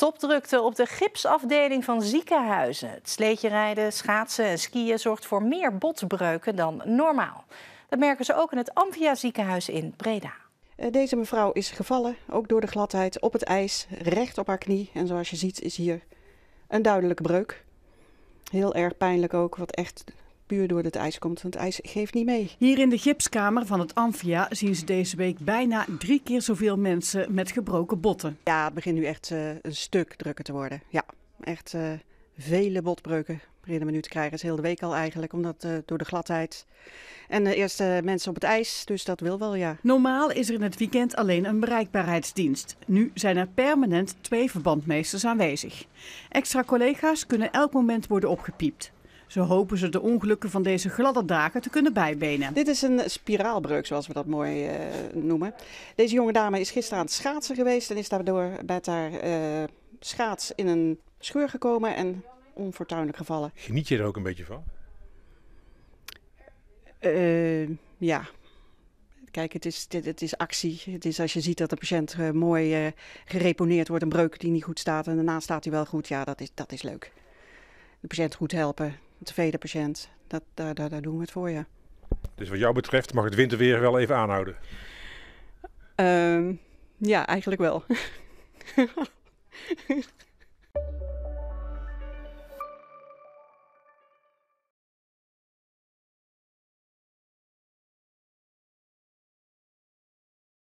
Topdrukte op de gipsafdeling van ziekenhuizen. Het sleetje rijden, schaatsen en skiën zorgt voor meer botsbreuken dan normaal. Dat merken ze ook in het Amvia ziekenhuis in Breda. Eh, deze mevrouw is gevallen, ook door de gladheid, op het ijs, recht op haar knie. En zoals je ziet is hier een duidelijke breuk. Heel erg pijnlijk ook, wat echt door het ijs komt, want het ijs geeft niet mee. Hier in de gipskamer van het Amphia zien ze deze week bijna drie keer zoveel mensen met gebroken botten. Ja, het begint nu echt eh, een stuk drukker te worden. Ja, echt eh, vele botbreuken per we nu te krijgen. ze is heel de week al eigenlijk, omdat eh, door de gladheid. En de eerste mensen op het ijs, dus dat wil wel, ja. Normaal is er in het weekend alleen een bereikbaarheidsdienst. Nu zijn er permanent twee verbandmeesters aanwezig. Extra collega's kunnen elk moment worden opgepiept. Zo hopen ze de ongelukken van deze gladde dagen te kunnen bijbenen. Dit is een spiraalbreuk, zoals we dat mooi eh, noemen. Deze jonge dame is gisteren aan het schaatsen geweest en is daardoor met haar eh, schaats in een scheur gekomen en onfortuinlijk gevallen. Geniet je er ook een beetje van? Eh, ja, Kijk, het is, het is actie. Het is als je ziet dat de patiënt mooi gereponeerd wordt, een breuk die niet goed staat en daarna staat hij wel goed. Ja, dat is, dat is leuk. De patiënt goed helpen, een tevreden patiënt. Dat, daar, daar, daar doen we het voor je. Dus wat jou betreft mag het winterweer wel even aanhouden? Ehm, ja, eigenlijk wel.